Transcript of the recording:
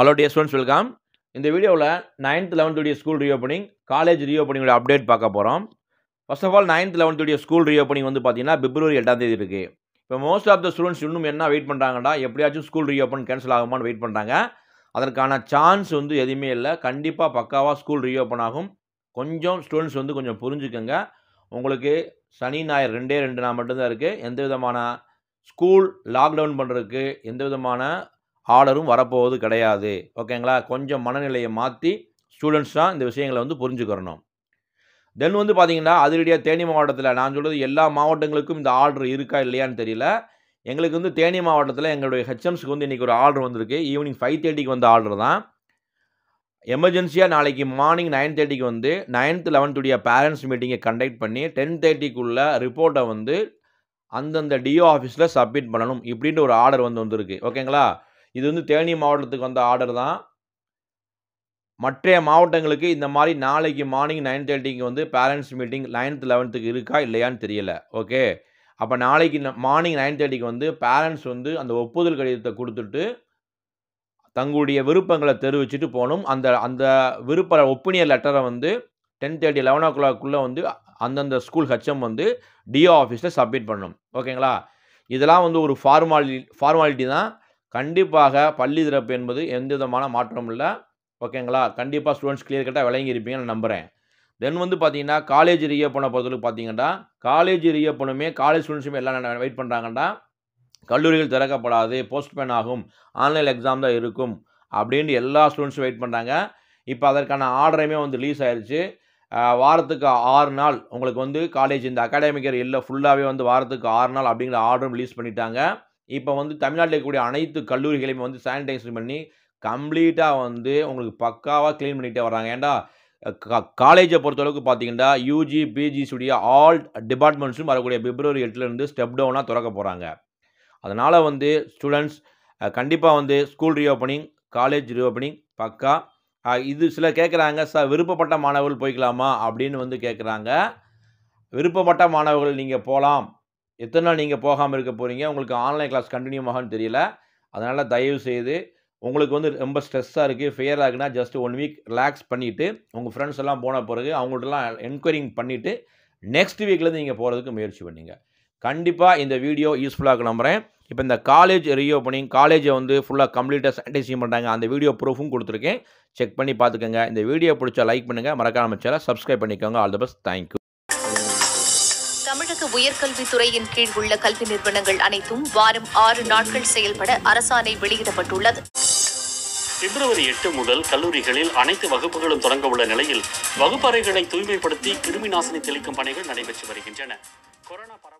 hello dear students welcome இந்த வீடியோவில் ninth லெவன்த்துடைய school reopening college reopening update பார்க்க போகிறோம் ஃபர்ஸ்ட் ஆஃப் ஆல் நைன்த் லெவன்த்துடைய ஸ்கூல் ரீஓப்பனிங் வந்து பார்த்தீங்கன்னா பிப்ரவரி எட்டாம் தேதி இருக்குது இப்போ மோஸ்ட் ஆஃப் த ஸ்டூடெண்ட்ஸ் இன்னும் என்ன வெயிட் பண்ணுறாங்கடா எப்படியாச்சும் ஸ்கூல் ரீஓப்பன் கேன்சல் ஆகுமான்னு வெயிட் பண்ணுறாங்க அதற்கான சான்ஸ் வந்து எதுவுமே இல்லை கண்டிப்பாக பக்காவாக ஸ்கூல் ரீஓப்பன் ஆகும் கொஞ்சம் ஸ்டூடெண்ட்ஸ் வந்து கொஞ்சம் புரிஞ்சுக்கோங்க உங்களுக்கு சனி ஞாயிறு ரெண்டே ரெண்டு நாள் மட்டும்தான் இருக்குது எந்த விதமான ஸ்கூல் லாக்டவுன் பண்ணுறதுக்கு எந்த விதமான ஆர்டரும் வரப்போவது கிடையாது ஓகேங்களா கொஞ்சம் மனநிலையை மாற்றி ஸ்டூடெண்ட்ஸ் தான் இந்த விஷயங்களை வந்து புரிஞ்சுக்கிறணும் தென் வந்து பார்த்தீங்கன்னா அதிரடியாக தேனி மாவட்டத்தில் நான் சொல்கிறது எல்லா மாவட்டங்களுக்கும் இந்த ஆர்டர் இருக்கா இல்லையான்னு தெரியல எங்களுக்கு வந்து தேனி மாவட்டத்தில் எங்களுடைய ஹெச்எம்ஸ்க்கு வந்து இன்றைக்கி ஒரு ஆர்டர் வந்திருக்கு ஈவினிங் ஃபைவ் தேர்ட்டிக்கு வந்த ஆர்டர் தான் எமர்ஜென்சியாக நாளைக்கு மார்னிங் நைன் தேர்ட்டிக்கு வந்து நைன்த் லெவன்த்துடைய பேரண்ட்ஸ் மீட்டிங்கை கண்டக்ட் பண்ணி டென் தேர்ட்டிக்குள்ளே ரிப்போர்ட்டை வந்து அந்தந்த டிஓ ஆஃபீஸில் சப்மிட் பண்ணணும் இப்படின்ற ஒரு ஆர்டர் வந்து வந்திருக்கு ஓகேங்களா இது வந்து தேனி மாவட்டத்துக்கு வந்த ஆர்டர் தான் மற்றைய மாவட்டங்களுக்கு இந்த மாதிரி நாளைக்கு மார்னிங் நைன் தேர்ட்டிக்கு வந்து பேரண்ட்ஸ் மீட்டிங் நைன்த் லெவன்த்துக்கு இருக்கா இல்லையான்னு தெரியல ஓகே அப்போ நாளைக்கு மார்னிங் நைன் தேர்ட்டிக்கு வந்து பேரண்ட்ஸ் வந்து அந்த ஒப்புதல் கடிதத்தை கொடுத்துட்டு தங்களுடைய விருப்பங்களை தெரிவிச்சுட்டு போகணும் அந்த அந்த விருப்ப ஒப்பீனியர் லெட்டரை வந்து டென் தேர்ட்டி லெவன் ஓ கிளாக்குள்ளே வந்து அந்தந்த ஸ்கூல் ஹெச்எம் வந்து டிஓ ஆஃபீஸில் சப்மிட் பண்ணணும் ஓகேங்களா இதெல்லாம் வந்து ஒரு ஃபார்மாலி ஃபார்மாலிட்டி தான் கண்டிப்பாக பள்ளி திறப்பு என்பது எந்த விதமான மாற்றம் இல்லை ஓகேங்களா கண்டிப்பாக ஸ்டூடெண்ட்ஸ் கிளியர் கட்டாக விளங்கி நான் நம்புகிறேன் தென் வந்து பார்த்தீங்கன்னா காலேஜ் ரீஓப்பனை பொறுத்தவரைக்கும் பார்த்தீங்கன்னா காலேஜ் ரீஓப்பனுமே காலேஜ் ஸ்டூடெண்ட்ஸுமே எல்லாம் வெயிட் பண்ணுறாங்கன்னா கல்லூரிகள் திறக்கப்படாது போஸ்ட்மேன் ஆகும் ஆன்லைன் எக்ஸாம் தான் இருக்கும் அப்படின்னு எல்லா ஸ்டூடெண்ட்ஸும் வெயிட் பண்ணுறாங்க இப்போ அதற்கான ஆர்டரையுமே வந்து ரிலீஸ் ஆயிடுச்சு வாரத்துக்கு ஆறு நாள் உங்களுக்கு வந்து காலேஜ் இந்த அகாடமிக் இயர் இல்லை ஃபுல்லாகவே வந்து வாரத்துக்கு ஆறு நாள் அப்படிங்கிற ஆர்டரும் ரிலீஸ் பண்ணிட்டாங்க இப்போ வந்து தமிழ்நாட்டில் இருக்கக்கூடிய அனைத்து கல்லூரிகளையும் வந்து சானிடைசர் பண்ணி கம்ப்ளீட்டாக வந்து உங்களுக்கு பக்காவாக க்ளீன் பண்ணிகிட்டே வராங்க ஏன்டா காலேஜை பொறுத்தளவுக்கு பார்த்தீங்கன்னா யூஜி பிஜிஸுடைய ஆல் டிபார்ட்மெண்ட்ஸும் வரக்கூடிய பிப்ரவரி எட்டுலேருந்து ஸ்டெப் டவுனாக திறக்க போகிறாங்க அதனால் வந்து ஸ்டூடெண்ட்ஸ் கண்டிப்பாக வந்து ஸ்கூல் ரீஓப்பனிங் காலேஜ் ரீஓப்பனிங் பக்கா இது சில கேட்குறாங்க ச விருப்பப்பட்ட மாணவர்கள் போய்க்கலாமா அப்படின்னு வந்து கேட்குறாங்க விருப்பப்பட்ட மாணவர்கள் நீங்கள் போகலாம் எத்தனை நாள் நீங்கள் போகாமல் இருக்க போகிறீங்க உங்களுக்கு ஆன்லைன் கிளாஸ் கண்டினியூ ஆகான்னு தெரியல அதனால் தயவு செய்து உங்களுக்கு வந்து ரொம்ப ஸ்ட்ரெஸ்ஸாக இருக்குது ஃபியர் ஆகுனா ஜஸ்ட் ஒன் வீக் ரிலாக்ஸ் பண்ணிவிட்டு உங்கள் ஃப்ரெண்ட்ஸ் எல்லாம் போன பிறகு அவங்கள்ட்டலாம் என்கொயரிங் பண்ணிவிட்டு நெக்ஸ்ட் வீக்லேருந்து நீங்கள் போகிறதுக்கு முயற்சி பண்ணிங்க கண்டிப்பாக இந்த வீடியோ யூஸ்ஃபுல்லாக நம்புகிறேன் இப்போ இந்த காலேஜ் ரீஓப்பனிங் காலேஜை வந்து ஃபுல்லாக கம்ப்ளீட்டாக சானிடைசிங் பண்ணுறாங்க அந்த வீடியோ ப்ரூஃபும் கொடுத்துருக்கேன் செக் பண்ணி பார்த்துக்கோங்க இந்த வீடியோ பிடிச்சா லைக் பண்ணுங்கள் மறக்காமல் சப்ஸ்கிரைப் பண்ணிக்கோங்க ஆல் த பெஸ்ட் தேங்க்யூ தமிழக உயர்கல்வித்துறையின் கீழ் உள்ள கல்வி நிறுவனங்கள் அனைத்தும் வாரம் ஆறு நாட்கள் செயல்பட அரசாணை வெளியிடப்பட்டுள்ளது பிப்ரவரி எட்டு முதல் கல்லூரிகளில் அனைத்து வகுப்புகளும் தொடங்க உள்ள நிலையில் வகுப்பறைகளை தூய்மைப்படுத்தி கிருமி நாசினி தெளிக்கும் பணிகள் நடைபெற்று வருகின்றன கொரோனா